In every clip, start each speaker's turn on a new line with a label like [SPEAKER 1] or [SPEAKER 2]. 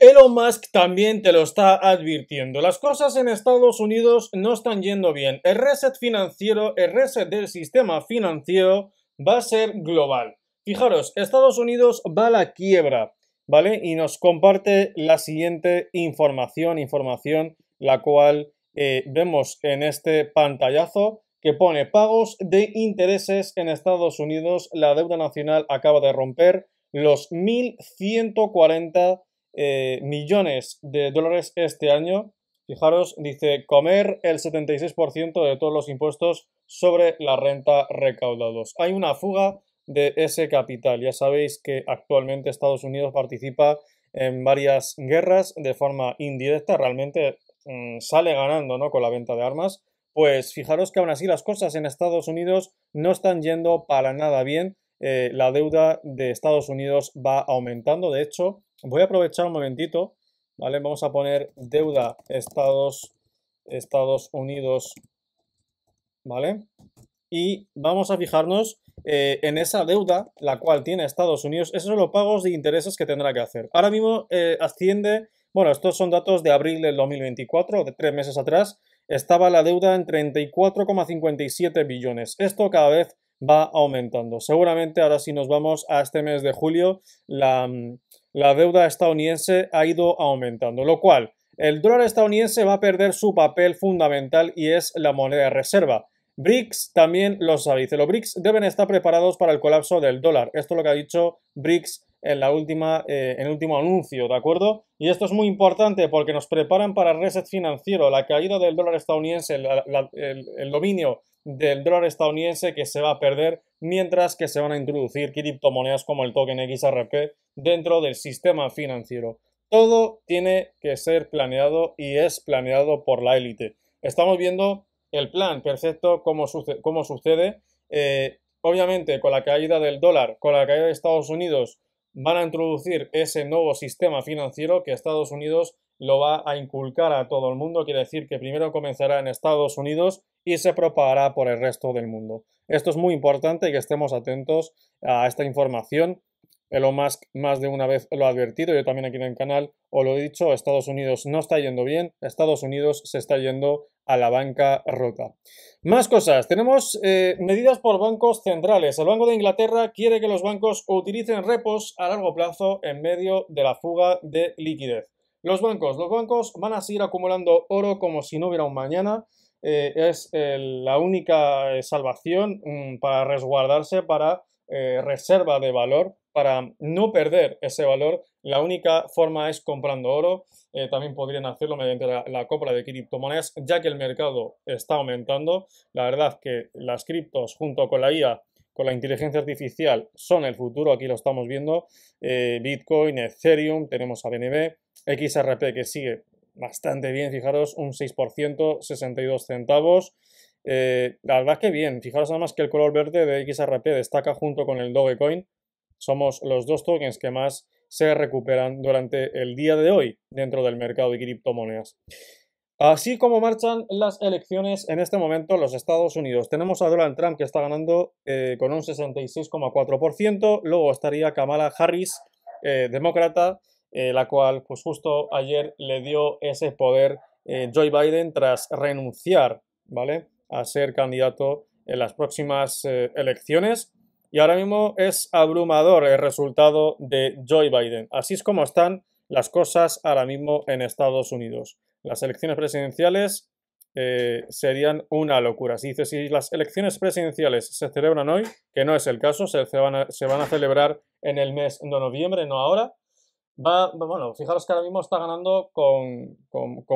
[SPEAKER 1] Elon Musk también te lo está advirtiendo. Las cosas en Estados Unidos no están yendo bien. El reset financiero, el reset del sistema financiero va a ser global. Fijaros, Estados Unidos va a la quiebra, ¿vale? Y nos comparte la siguiente información, información la cual eh, vemos en este pantallazo que pone pagos de intereses en Estados Unidos. La deuda nacional acaba de romper los 1.140 eh, millones de dólares este año. Fijaros, dice comer el 76% de todos los impuestos sobre la renta recaudados. Hay una fuga de ese capital. Ya sabéis que actualmente Estados Unidos participa en varias guerras de forma indirecta, realmente mm, sale ganando ¿no? con la venta de armas. Pues fijaros que aún así las cosas en Estados Unidos no están yendo para nada bien. Eh, la deuda de Estados Unidos va aumentando. De hecho, Voy a aprovechar un momentito, ¿vale? Vamos a poner deuda Estados, Estados Unidos, ¿vale? Y vamos a fijarnos eh, en esa deuda la cual tiene Estados Unidos. Esos son los pagos de intereses que tendrá que hacer. Ahora mismo eh, asciende, bueno, estos son datos de abril del 2024, de tres meses atrás, estaba la deuda en 34,57 billones. Esto cada vez va aumentando. Seguramente ahora si nos vamos a este mes de julio, la, mm, la deuda estadounidense ha ido aumentando, lo cual el dólar estadounidense va a perder su papel fundamental y es la moneda de reserva. BRICS también lo dice, Los BRICS deben estar preparados para el colapso del dólar. Esto es lo que ha dicho BRICS en, la última, eh, en el último anuncio, ¿de acuerdo? Y esto es muy importante porque nos preparan para el reset financiero, la caída del dólar estadounidense, el dominio del dólar estadounidense que se va a perder mientras que se van a introducir criptomonedas como el token XRP dentro del sistema financiero. Todo tiene que ser planeado y es planeado por la élite. Estamos viendo el plan perfecto, cómo, sucede. Eh, obviamente, con la caída del dólar, con la caída de Estados Unidos, van a introducir ese nuevo sistema financiero que Estados Unidos lo va a inculcar a todo el mundo, quiere decir que primero comenzará en Estados Unidos y se propagará por el resto del mundo. Esto es muy importante y que estemos atentos a esta información. Elon Musk más de una vez lo ha advertido, yo también aquí en el canal os lo he dicho, Estados Unidos no está yendo bien, Estados Unidos se está yendo a la banca rota. Más cosas, tenemos eh, medidas por bancos centrales. El Banco de Inglaterra quiere que los bancos utilicen repos a largo plazo en medio de la fuga de liquidez. Los bancos. Los bancos van a seguir acumulando oro como si no hubiera un mañana. Eh, es eh, la única eh, salvación mm, para resguardarse, para reserva de valor, para no perder ese valor. La única forma es comprando oro. también podrían hacerlo mediante la, la, compra de criptomonedas, ya que el mercado está aumentando. La verdad que las criptos junto con la IA con la inteligencia artificial son el futuro, aquí lo estamos viendo, Bitcoin, Ethereum, tenemos a BNB, XRP que sigue bastante bien, fijaros, un 6%, 62 centavos. Eh, la verdad que bien, fijaros además que el color verde de XRP destaca junto con el Dogecoin. Somos los dos tokens que más se recuperan durante el día de hoy dentro del mercado de criptomonedas. Así como marchan las elecciones en este momento en los Estados Unidos. Tenemos a Donald Trump que está ganando eh, con un 66,4%, luego estaría Kamala Harris, eh, demócrata, eh, la cual pues justo ayer le dio ese poder a eh, Joe Biden tras renunciar, ¿vale? A ser candidato en las próximas eh, elecciones. Y ahora mismo es abrumador el resultado de Joe Biden. Así es como están las cosas ahora mismo en Estados Unidos. Las elecciones presidenciales serían una locura. Si dice si las elecciones presidenciales se celebran hoy, que no es el caso, van se van a celebrar en el mes de noviembre, no ahora, bueno, fijaros que ahora mismo está ganando con,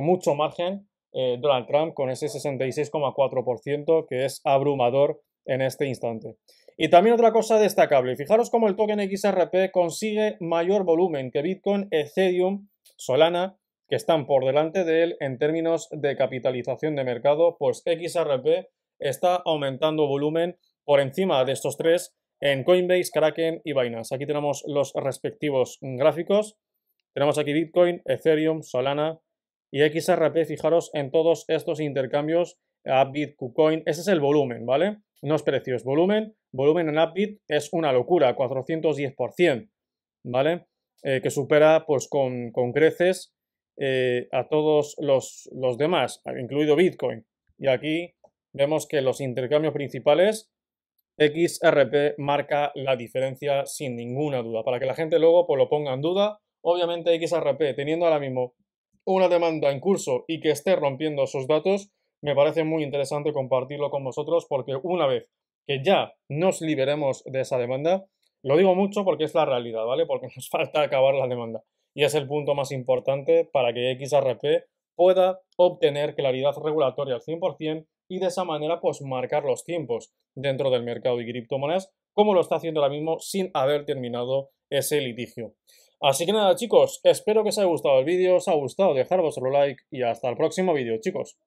[SPEAKER 1] mucho margen eh, Donald Trump con ese 66,4% que es abrumador en este instante. Y también otra cosa destacable, fijaros cómo el token XRP consigue mayor volumen que Bitcoin, Ethereum, Solana, que están por delante de él en términos de capitalización de mercado, pues XRP está aumentando volumen por encima de estos tres en Coinbase, Kraken y Binance. Aquí tenemos los respectivos gráficos. Tenemos aquí Bitcoin, Ethereum, Solana y XRP. Fijaros en todos estos intercambios. Upbit, KuCoin, ese es el volumen, ¿vale? No es precios, volumen. Volumen en Upbit es una locura, 410%, ¿vale? Eh, que supera pues con, creces eh, a todos los, los demás, incluido Bitcoin. Y aquí vemos que los intercambios principales XRP marca la diferencia sin ninguna duda. Para que la gente luego pues, lo ponga en duda, obviamente XRP teniendo ahora mismo una demanda en curso y que esté rompiendo sus datos, me parece muy interesante compartirlo con vosotros porque una vez que ya nos liberemos de esa demanda, lo digo mucho porque es la realidad, ¿vale? Porque nos falta acabar la demanda. Y es el punto más importante para que XRP pueda obtener claridad regulatoria al 100% y de esa manera pues marcar los tiempos dentro del mercado de criptomonedas como lo está haciendo ahora mismo sin haber terminado ese litigio. Así que nada chicos, espero que os haya gustado el vídeo, os ha gustado, dejar vuestro like y hasta el próximo vídeo chicos.